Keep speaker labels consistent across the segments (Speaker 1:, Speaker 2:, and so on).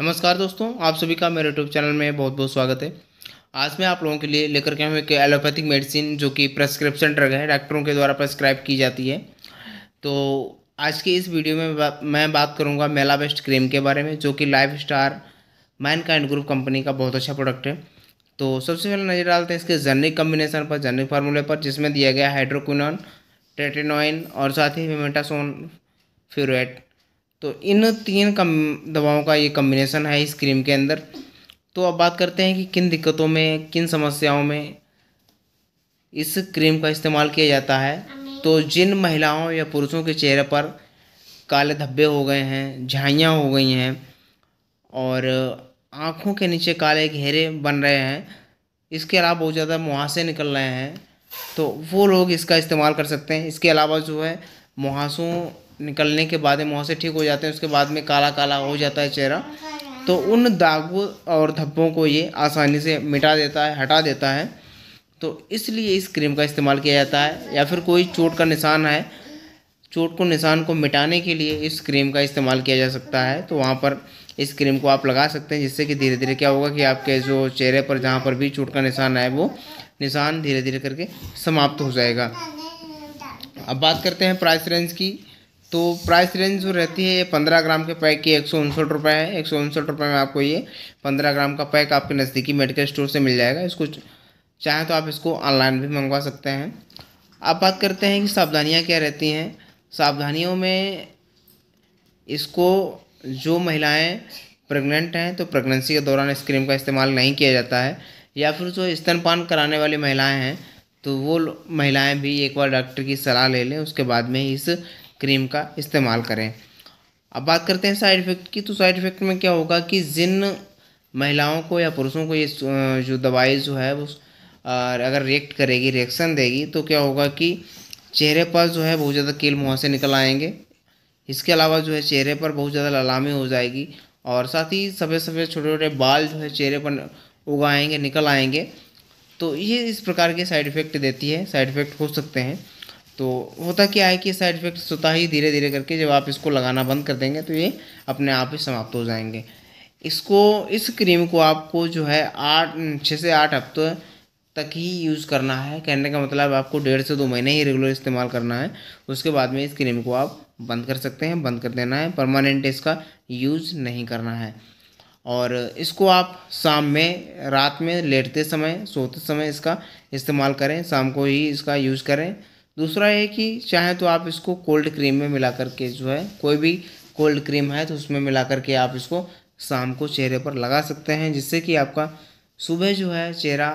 Speaker 1: नमस्कार दोस्तों आप सभी का मेरे यूट्यूब चैनल में बहुत बहुत स्वागत है आज मैं आप लोगों के लिए लेकर के हूँ एक एलोपैथिक मेडिसिन जो कि प्रेस्क्रिप्शन ड्रग है डॉक्टरों के द्वारा प्रेस्क्राइब की जाती है तो आज के इस वीडियो में बा, मैं बात करूँगा मेला बेस्ट क्रीम के बारे में जो कि life star mankind group company का बहुत अच्छा प्रोडक्ट है तो सबसे पहले नज़र डालते हैं इसके जर्निक कम्बिनेशन पर जर्निक फार्मूले पर जिसमें दिया गया हाइड्रोक्विन टेटेनोइन और साथ ही विमेटासोन फ्यूरेट तो इन तीन कम दवाओं का ये कम्बिनेसन है इस क्रीम के अंदर तो अब बात करते हैं कि किन दिक्कतों में किन समस्याओं में इस क्रीम का इस्तेमाल किया जाता है तो जिन महिलाओं या पुरुषों के चेहरे पर काले धब्बे हो गए हैं झाइयाँ हो गई हैं और आँखों के नीचे काले घेरे बन रहे हैं इसके अलावा बहुत ज़्यादा मुहासे निकल रहे हैं तो वो लोग इसका इस्तेमाल कर सकते हैं इसके अलावा जो है मुहासों निकलने के बाद मुँह से ठीक हो जाते हैं उसके बाद में काला काला हो जाता है चेहरा तो उन दागों और धब्बों को ये आसानी से मिटा देता है हटा देता है तो इसलिए इस क्रीम का इस्तेमाल किया जाता है या फिर कोई चोट का निशान है चोट को निशान को मिटाने के लिए इस क्रीम का इस्तेमाल किया जा सकता है तो वहाँ पर इस क्रीम को आप लगा सकते हैं जिससे कि धीरे धीरे क्या होगा कि आपके जो चेहरे पर जहाँ पर भी चोट का निशान है वो निशान धीरे धीरे करके समाप्त हो जाएगा अब बात करते हैं प्राइस रेंज की तो प्राइस रेंज जो रहती है ये पंद्रह ग्राम के पैक की एक सौ उनसठ रुपये है एक सौ उनसठ रुपये में आपको ये पंद्रह ग्राम का पैक आपके नज़दीकी मेडिकल स्टोर से मिल जाएगा इसको चाहें तो आप इसको ऑनलाइन भी मंगवा सकते हैं अब बात करते हैं कि सावधानियाँ क्या रहती हैं सावधानियों में इसको जो महिलाएँ प्रेग्नेंट हैं तो प्रेगनेंसी के दौरान इस क्रीम का इस्तेमाल नहीं किया जाता है या फिर जो स्तनपान कराने वाली महिलाएं हैं तो वो महिलाएं भी एक बार डॉक्टर की सलाह ले लें उसके बाद में इस क्रीम का इस्तेमाल करें अब बात करते हैं साइड इफ़ेक्ट की तो साइड इफ़ेक्ट में क्या होगा कि जिन महिलाओं को या पुरुषों को ये जो दवाई जो है वो अगर रिएक्ट करेगी रिएक्शन देगी तो क्या होगा कि चेहरे पर जो है बहुत ज़्यादा कील मुँह से निकल आएंगे इसके अलावा जो है चेहरे पर बहुत ज़्यादा ललामी हो जाएगी और साथ ही सफ़ेद सफ़ेद छोटे छोटे बाल जो है चेहरे पर उगाएंगे निकल आएंगे तो ये इस प्रकार के साइड इफ़ेक्ट देती है साइड इफ़ेक्ट हो सकते हैं तो होता क्या है कि साइड इफ़ेक्ट्स होता ही धीरे धीरे करके जब आप इसको लगाना बंद कर देंगे तो ये अपने आप ही समाप्त हो जाएंगे इसको इस क्रीम को आपको जो है आठ छः से आठ हफ्तों तक ही यूज़ करना है कहने का मतलब आपको डेढ़ से दो महीने ही रेगुलर इस्तेमाल करना है उसके बाद में इस क्रीम को आप बंद कर सकते हैं बंद कर देना है परमानेंट इसका यूज़ नहीं करना है और इसको आप शाम में रात में लेटते समय सोते समय इसका इस्तेमाल करें शाम को ही इसका यूज़ करें दूसरा ये कि चाहे तो आप इसको कोल्ड क्रीम में मिला करके जो है कोई भी कोल्ड क्रीम है तो उसमें मिला करके आप इसको शाम को चेहरे पर लगा सकते हैं जिससे कि आपका सुबह जो है चेहरा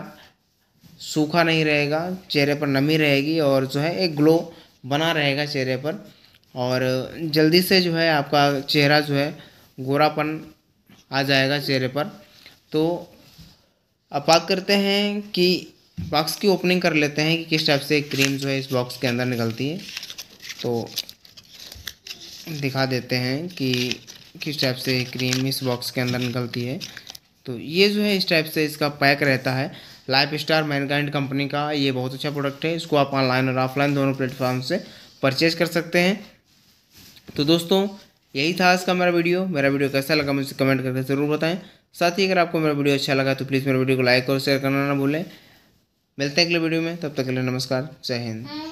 Speaker 1: सूखा नहीं रहेगा चेहरे पर नमी रहेगी और जो है एक ग्लो बना रहेगा चेहरे पर और जल्दी से जो है आपका चेहरा जो है गोरापन आ जाएगा चेहरे पर तो अब बात करते हैं कि बॉक्स की ओपनिंग कर लेते हैं कि किस टाइप से क्रीम जो है इस बॉक्स के अंदर निकलती है तो दिखा देते हैं कि किस टाइप से क्रीम इस बॉक्स के अंदर निकलती है तो ये जो है इस टाइप से इसका पैक रहता है लाइफ स्टार मैनकाइंड कंपनी का ये बहुत अच्छा प्रोडक्ट है इसको आप ऑनलाइन और ऑफलाइन दोनों प्लेटफॉर्म से परचेज कर सकते हैं तो दोस्तों यही था आज का मेरा वीडियो मेरा वीडियो कैसा लगा मुझे कमेंट करके ज़रूर बताएं साथ ही अगर आपको मेरा वीडियो अच्छा लगा तो प्लीज़ मेरे वीडियो को लाइक और शेयर करना ना भूलें मिलते हैं अगले वीडियो में तब तक के लिए नमस्कार जय हिंद